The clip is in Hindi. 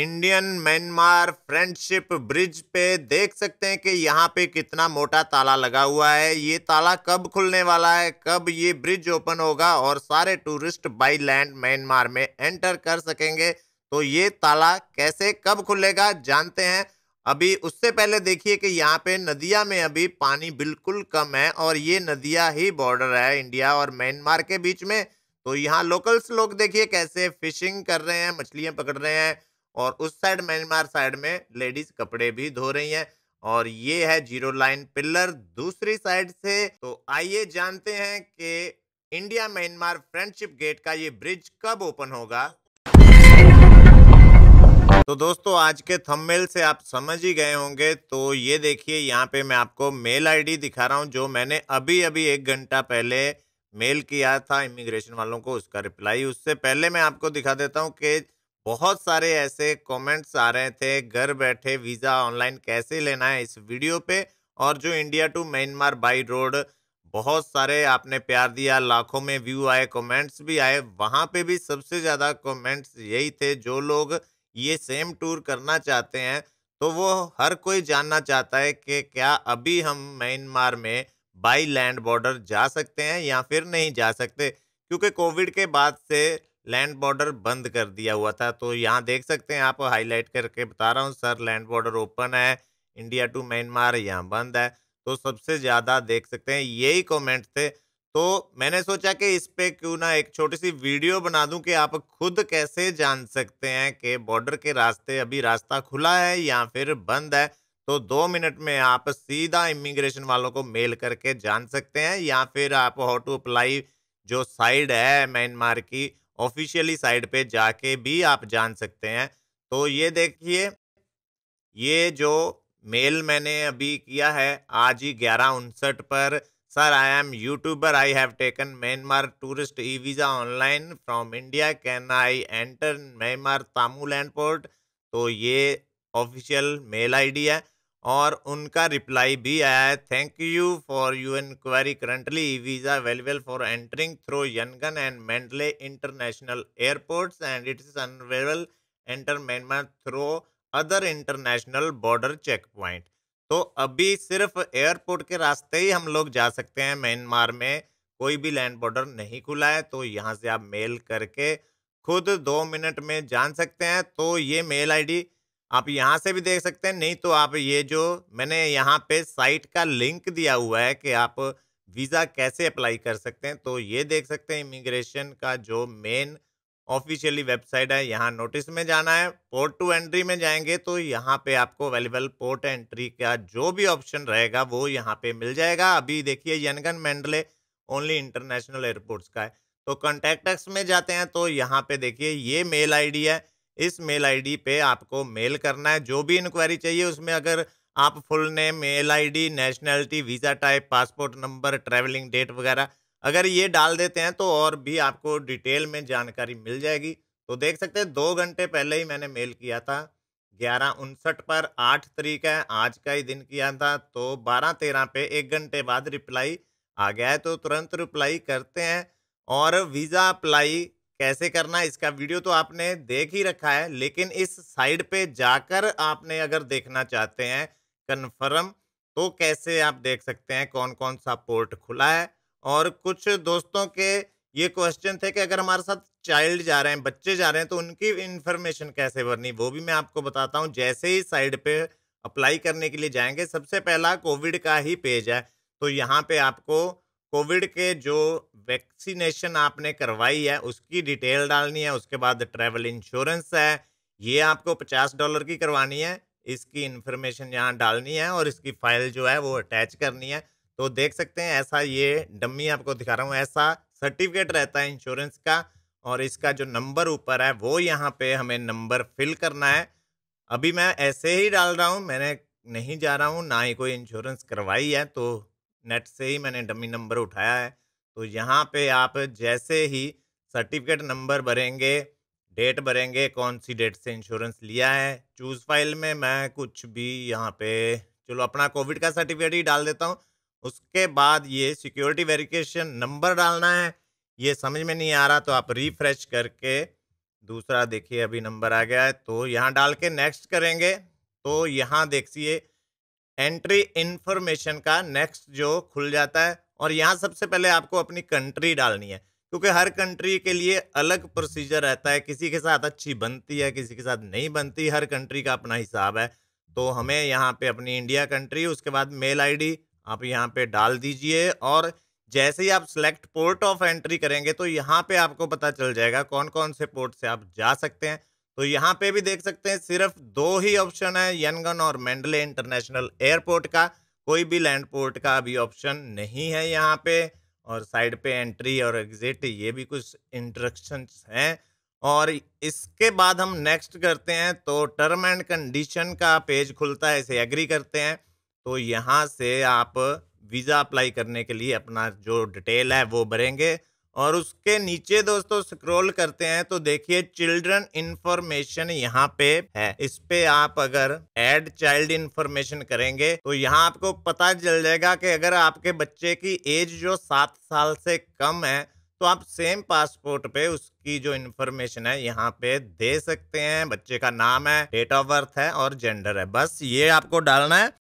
इंडियन म्यांमार फ्रेंडशिप ब्रिज पे देख सकते हैं कि यहाँ पे कितना मोटा ताला लगा हुआ है ये ताला कब खुलने वाला है कब ये ब्रिज ओपन होगा और सारे टूरिस्ट बाई लैंड म्यांमार में एंटर कर सकेंगे तो ये ताला कैसे कब खुलेगा जानते हैं अभी उससे पहले देखिए कि यहाँ पे नदिया में अभी पानी बिल्कुल कम है और ये नदिया ही बॉर्डर है इंडिया और म्यांमार के बीच में तो यहाँ लोकल्स लोग देखिए कैसे फिशिंग कर रहे हैं मछलियाँ पकड़ रहे हैं और उस साइड म्यांमार साइड में लेडीज कपड़े भी धो रही हैं और ये है जीरो लाइन पिलर दूसरी साइड से तो आइए जानते हैं कि इंडिया म्यांमार फ्रेंडशिप गेट का ये ब्रिज कब ओपन होगा तो दोस्तों आज के थंबनेल से आप समझ ही गए होंगे तो ये देखिए यहाँ पे मैं आपको मेल आईडी दिखा रहा हूँ जो मैंने अभी अभी एक घंटा पहले मेल किया था इमिग्रेशन वालों को उसका रिप्लाई उससे पहले मैं आपको दिखा देता हूँ कि बहुत सारे ऐसे कमेंट्स आ रहे थे घर बैठे वीज़ा ऑनलाइन कैसे लेना है इस वीडियो पे और जो India to Myanmar by road बहुत सारे आपने प्यार दिया लाखों में व्यू आए कमेंट्स भी आए वहाँ पे भी सबसे ज़्यादा कमेंट्स यही थे जो लोग ये सेम टूर करना चाहते हैं तो वो हर कोई जानना चाहता है कि क्या अभी हम म्यांमार में बाई लैंड बॉर्डर जा सकते हैं या फिर नहीं जा सकते क्योंकि कोविड के बाद से लैंड बॉर्डर बंद कर दिया हुआ था तो यहाँ देख सकते हैं आप हाईलाइट करके बता रहा हूँ सर लैंड बॉर्डर ओपन है इंडिया टू म्यांमार यहाँ बंद है तो सबसे ज़्यादा देख सकते हैं यही कमेंट थे तो मैंने सोचा कि इस पर क्यों ना एक छोटी सी वीडियो बना दूं कि आप खुद कैसे जान सकते हैं कि बॉर्डर के रास्ते अभी रास्ता खुला है या फिर बंद है तो दो मिनट में आप सीधा इमिग्रेशन वालों को मेल करके जान सकते हैं या फिर आप हाउ टू अप्लाई जो साइड है म्यांमार की ऑफिशियली साइट पे जाके भी आप जान सकते हैं तो ये देखिए ये जो मेल मैंने अभी किया है आज ही ग्यारह उनसठ पर sir I am YouTuber I have taken Myanmar tourist e visa online from India can I enter Myanmar Tamu and port तो ये ऑफिशियल मेल आईडी है और उनका रिप्लाई भी आया है thank you for you inquiry currently visa available for entering through Yangon and Mandalay international airports and it is unavailable enter Myanmar through other international border check point तो अभी सिर्फ एयरपोर्ट के रास्ते ही हम लोग जा सकते हैं म्यांमार में कोई भी लैंड बॉर्डर नहीं खुला है तो यहाँ से आप मेल करके खुद दो मिनट में जान सकते हैं तो ये मेल आईडी आप यहाँ से भी देख सकते हैं नहीं तो आप ये जो मैंने यहाँ पे साइट का लिंक दिया हुआ है कि आप वीज़ा कैसे अप्लाई कर सकते हैं तो ये देख सकते हैं इमिग्रेशन का जो मेन ऑफिशियली वेबसाइट है यहाँ नोटिस में जाना है पोर्ट टू एंट्री में जाएंगे तो यहाँ पे आपको अवेलेबल पोर्ट एंट्री का जो भी ऑप्शन रहेगा वो यहाँ पे मिल जाएगा अभी देखिए Yangon Mandalay only international airports का है तो कॉन्टैक्ट में जाते हैं तो यहाँ पे देखिए ये मेल आई है इस मेल आईडी पे आपको मेल करना है जो भी इंक्वायरी चाहिए उसमें अगर आप full name mail ID nationality visa type passport number travelling date वगैरह अगर ये डाल देते हैं तो और भी आपको डिटेल में जानकारी मिल जाएगी तो देख सकते हैं दो घंटे पहले ही मैंने मेल किया था ग्यारह उनसठ पर आठ तरीक है आज का ही दिन किया था तो बारह तेरह पे एक घंटे बाद रिप्लाई आ गया है तो तुरंत रिप्लाई करते हैं और वीज़ा अप्लाई कैसे करना है इसका वीडियो तो आपने देख ही रखा है लेकिन इस साइड पे जाकर आपने अगर देखना चाहते हैं कन्फर्म तो कैसे आप देख सकते हैं कौन कौन सा पोर्ट खुला है और कुछ दोस्तों के ये क्वेश्चन थे कि अगर हमारे साथ चाइल्ड जा रहे हैं बच्चे जा रहे हैं तो उनकी इन्फॉर्मेशन कैसे भरनी वो भी मैं आपको बताता हूँ जैसे ही साइड पे अप्लाई करने के लिए जाएंगे सबसे पहला कोविड का ही पेज है तो यहाँ पे आपको कोविड के जो वैक्सीनेशन आपने करवाई है उसकी डिटेल डालनी है उसके बाद ट्रैवल इंश्योरेंस है ये आपको पचास डॉलर की करवानी है इसकी इन्फॉर्मेशन यहाँ डालनी है और इसकी फाइल जो है वो अटैच करनी है तो देख सकते हैं ऐसा ये डम्मी आपको दिखा रहा हूँ ऐसा सर्टिफिकेट रहता है इंश्योरेंस का और इसका जो नंबर ऊपर है वो यहाँ पे हमें नंबर फिल करना है अभी मैं ऐसे ही डाल रहा हूँ मैंने नहीं जा रहा हूँ ना ही कोई इंश्योरेंस करवाई है तो नेट से ही मैंने डमी नंबर उठाया है तो यहाँ पे आप जैसे ही सर्टिफिकेट नंबर भरेंगे डेट भरेंगे कौन सी डेट से इंश्योरेंस लिया है चूज़ फाइल में मैं कुछ भी यहाँ पे चलो अपना कोविड का सर्टिफिकेट ही डाल देता हूँ उसके बाद ये सिक्योरिटी वेरिफिकेशन नंबर डालना है ये समझ में नहीं आ रहा तो आप रिफ्रेश करके दूसरा देखिए अभी नंबर आ गया है तो यहाँ डाल के नेक्स्ट करेंगे तो यहाँ देखिए एंट्री इन्फॉर्मेशन का नेक्स्ट जो खुल जाता है और यहाँ सबसे पहले आपको अपनी कंट्री डालनी है क्योंकि हर कंट्री के लिए अलग प्रोसीजर रहता है किसी के साथ अच्छी बनती है किसी के साथ नहीं बनती हर कंट्री का अपना हिसाब है तो हमें यहाँ पे अपनी इंडिया कंट्री उसके बाद मेल आईडी आप यहाँ पे डाल दीजिए और जैसे ही आप सिलेक्ट पोर्ट ऑफ एंट्री करेंगे तो यहाँ पे आपको पता चल जाएगा कौन कौन से पोर्ट से आप जा सकते हैं तो यहाँ पे भी देख सकते हैं सिर्फ दो ही ऑप्शन है यनगन और मेंडले इंटरनेशनल एयरपोर्ट का कोई भी लैंड पोर्ट का अभी ऑप्शन नहीं है यहाँ पे और साइड पे एंट्री और एग्जिट ये भी कुछ इंस्ट्रक्शन हैं और इसके बाद हम नेक्स्ट करते हैं तो टर्म एंड कंडीशन का पेज खुलता है इसे एग्री करते हैं तो यहाँ से आप वीज़ा अप्लाई करने के लिए अपना जो डिटेल है वो भरेंगे और उसके नीचे दोस्तों स्क्रॉल करते हैं तो देखिए चिल्ड्रन इंफॉर्मेशन यहाँ पे है इस पे आप अगर एड चाइल्ड इंफॉर्मेशन करेंगे तो यहाँ आपको पता चल जाएगा कि अगर आपके बच्चे की एज जो सात साल से कम है तो आप सेम पासपोर्ट पे उसकी जो इन्फॉर्मेशन है यहाँ पे दे सकते हैं बच्चे का नाम है डेट ऑफ बर्थ है और जेंडर है बस ये आपको डालना है